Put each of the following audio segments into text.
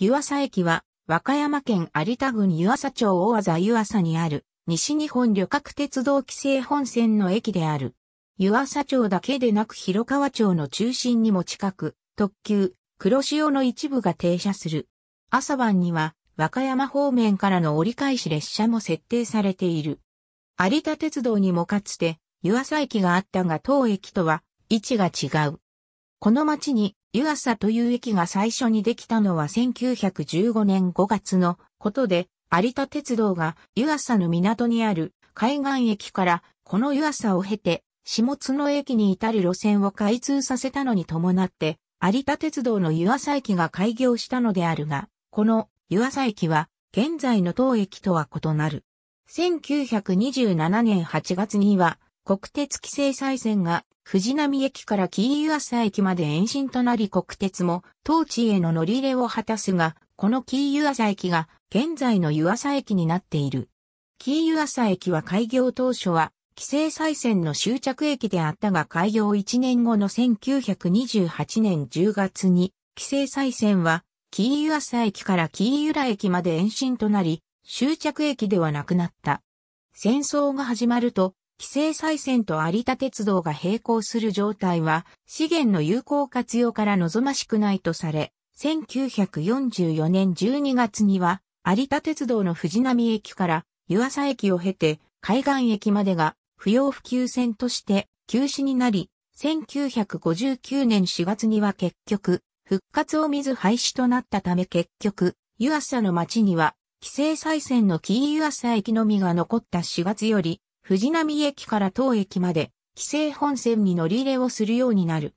湯浅駅は、和歌山県有田郡湯浅町大和湯浅にある、西日本旅客鉄道規制本線の駅である。湯浅町だけでなく広川町の中心にも近く、特急、黒潮の一部が停車する。朝晩には、和歌山方面からの折り返し列車も設定されている。有田鉄道にもかつて、湯浅駅があったが当駅とは位置が違う。この町に湯浅という駅が最初にできたのは1915年5月のことで、有田鉄道が湯浅の港にある海岸駅からこの湯浅を経て、下津の駅に至る路線を開通させたのに伴って、有田鉄道の湯浅駅が開業したのであるが、この湯浅駅は現在の当駅とは異なる。1927年8月には国鉄規制再線が藤波駅から紀伊湯浅駅まで延伸となり国鉄も当地への乗り入れを果たすが、この紀伊湯浅駅が現在の湯浅駅になっている。紀伊湯浅駅は開業当初は規制再線の終着駅であったが開業1年後の1928年10月に規制再線は紀伊湯浅駅から紀伊浦駅まで延伸となり終着駅ではなくなった。戦争が始まると規制再選と有田鉄道が並行する状態は、資源の有効活用から望ましくないとされ、1944年12月には、有田鉄道の藤波駅から湯浅駅を経て、海岸駅までが不要不急線として休止になり、1959年4月には結局、復活を見ず廃止となったため結局、湯浅の町には、規制再選の紀伊湯浅駅のみが残った4月より、藤波駅から当駅まで、紀勢本線に乗り入れをするようになる。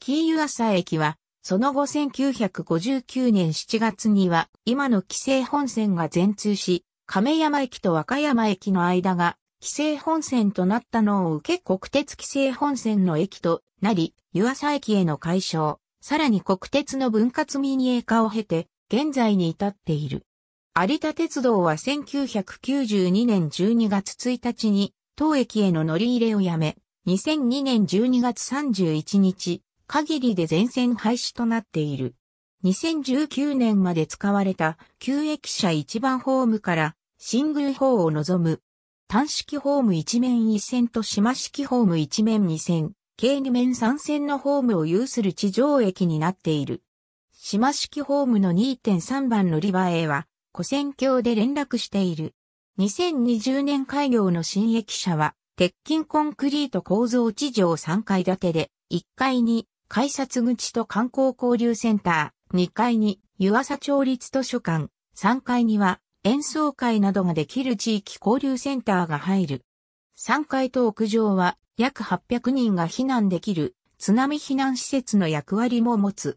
キーユ駅は、その後1959年7月には、今の紀勢本線が全通し、亀山駅と和歌山駅の間が、紀勢本線となったのを受け国鉄紀勢本線の駅となり、湯浅駅への解消、さらに国鉄の分割民営化を経て、現在に至っている。有田鉄道は1992年12月1日に当駅への乗り入れをやめ、2002年12月31日、限りで全線廃止となっている。2019年まで使われた旧駅舎一番ホームから新宮ホを望む。単式ホーム一面一線と島式ホーム一面二線、計二面三線のホームを有する地上駅になっている。島式ホームの2.3番乗り場へは古戦橋で連絡している。2020年開業の新駅舎は、鉄筋コンクリート構造地上3階建てで、1階に改札口と観光交流センター、2階に湯浅町立図書館、3階には演奏会などができる地域交流センターが入る。3階と屋上は約800人が避難できる津波避難施設の役割も持つ。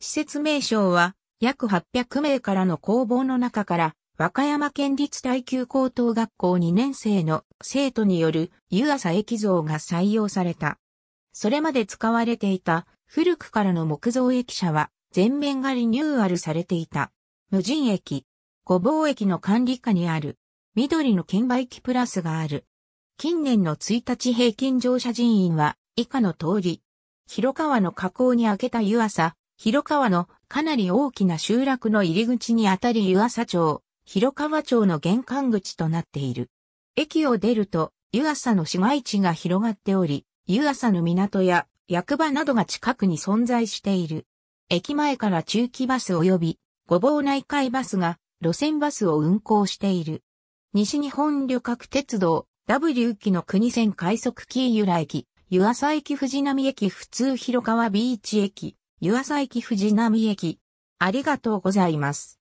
施設名称は約800名からの工房の中から、和歌山県立耐久高等学校2年生の生徒による湯浅駅像が採用された。それまで使われていた古くからの木造駅舎は全面がリニューアルされていた。無人駅、五房駅の管理下にある緑の券売機プラスがある。近年の1日平均乗車人員は以下の通り。広川の河口に開けた湯浅、広川のかなり大きな集落の入り口にあたり湯浅町、広川町の玄関口となっている。駅を出ると、湯浅の市街地が広がっており、湯浅の港や役場などが近くに存在している。駅前から中期バス及び、ごぼう内海バスが路線バスを運行している。西日本旅客鉄道 W 期の国線快速キー由来駅、湯浅駅藤波駅普通広川ビーチ駅、湯浅駅藤波駅。ありがとうございます。